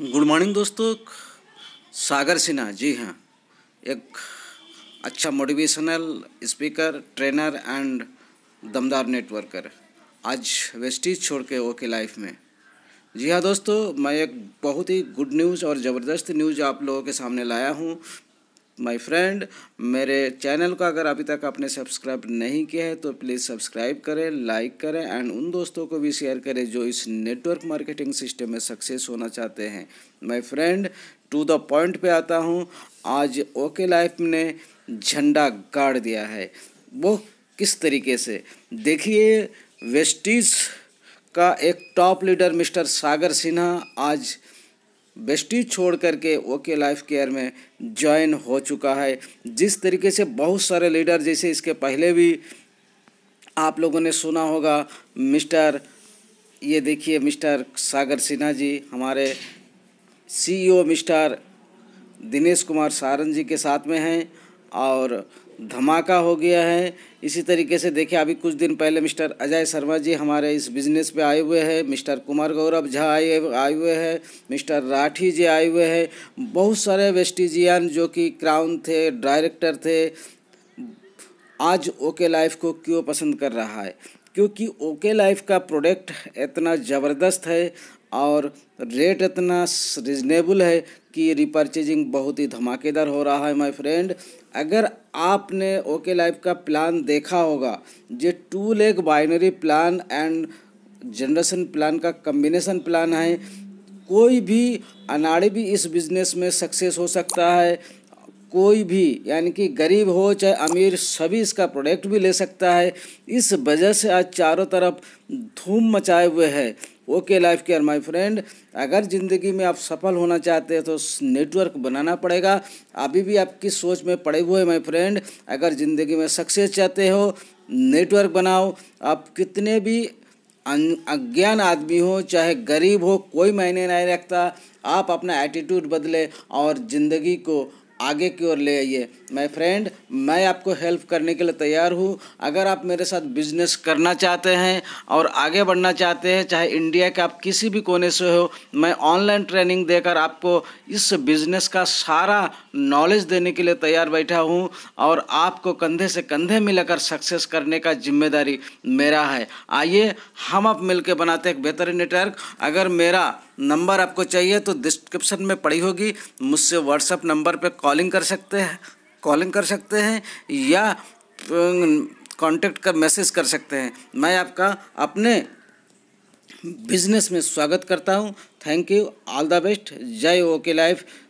good morning दोस्तों सागर सिन्हा जी हाँ एक अच्छा मोटिवेशनल स्पीकर ट्रेनर एंड दमदार नेटवर्कर आज वेस्टीज छोड़ के ओके लाइफ में जी हाँ दोस्तों मैं एक बहुत ही गुड न्यूज़ और ज़बरदस्त न्यूज़ आप लोगों के सामने लाया हूँ माय फ्रेंड मेरे चैनल को अगर अभी तक आपने सब्सक्राइब नहीं किया है तो प्लीज़ सब्सक्राइब करें लाइक करें एंड उन दोस्तों को भी शेयर करें जो इस नेटवर्क मार्केटिंग सिस्टम में सक्सेस होना चाहते हैं my friend to the point पे आता हूँ आज ओके लाइफ ने झंडा गाड़ दिया है वो किस तरीके से देखिए वेस्टीज़ का एक top leader mister Sagar Sinha आज बेस्टी छोड़ करके ओके लाइफ केयर में ज्वाइन हो चुका है जिस तरीके से बहुत सारे लीडर जैसे इसके पहले भी आप लोगों ने सुना होगा मिस्टर ये देखिए मिस्टर सागर सिन्हा जी हमारे CEO e mister Dinesh Kumar Saran ji के साथ में हैं और धमाका हो गया है इसी तरीके से देखिए अभी कुछ दिन पहले मिस्टर अजय शर्मा जी हमारे इस बिजनेस पे आए हुए हैं मिस्टर कुमार गौरव झा आए आए हुए हैं मिस्टर राठी जी आए हुए हैं बहुत सारे वेस्टिजियन जो कि क्राउन थे डायरेक्टर थे आज ओके लाइफ को क्यों पसंद कर रहा है क्योंकि ओके लाइफ का प्रोडक्ट इतना ज़बरदस्त है और रेट इतना रिजनेबल है कि रिपर्चेजिंग बहुत ही धमाकेदार हो रहा है माय फ्रेंड अगर आपने ओके लाइफ का प्लान देखा होगा जो two leg binary plan and generation plan का कम्बिनेशन प्लान है कोई भी अनाड़ी भी इस बिज़नेस में सक्सेस हो सकता है कोई भी यानी कि गरीब हो चाहे अमीर सभी इसका प्रोडक्ट भी ले सकता है इस वजह से आज चारों तरफ धूम मचाए हुए है OK life care my friend अगर ज़िंदगी में आप सफल होना चाहते हैं तो नेटवर्क बनाना पड़ेगा अभी भी आपकी सोच में पड़े हुए माई फ्रेंड अगर ज़िंदगी में सक्सेस चाहते हो नेटवर्क बनाओ आप कितने भी अज्ञान आदमी हो चाहे गरीब हो कोई मायने नहीं रखता आप अपना एटीट्यूड बदले और ज़िंदगी को आगे की ओर ले आइए माय फ्रेंड मैं आपको हेल्प करने के लिए तैयार हूँ अगर आप मेरे साथ बिजनेस करना चाहते हैं और आगे बढ़ना चाहते हैं चाहे इंडिया के आप किसी भी कोने से हो मैं ऑनलाइन ट्रेनिंग देकर आपको इस बिजनेस का सारा नॉलेज देने के लिए तैयार बैठा हूँ और आपको कंधे से कंधे मिलाकर सक्सेस करने का जिम्मेदारी मेरा है आइए हम आप मिलकर बनाते हैं एक बेहतरीन नेटवर्क अगर मेरा नंबर आपको चाहिए तो डिस्क्रिप्शन में पड़ी होगी मुझसे व्हाट्सअप नंबर पर कॉलिंग कर सकते हैं कॉलिंग कर सकते हैं या कांटेक्ट अं, कर मैसेज कर सकते हैं मैं आपका अपने बिजनेस में स्वागत करता हूं thank you all the best जय ओके लाइफ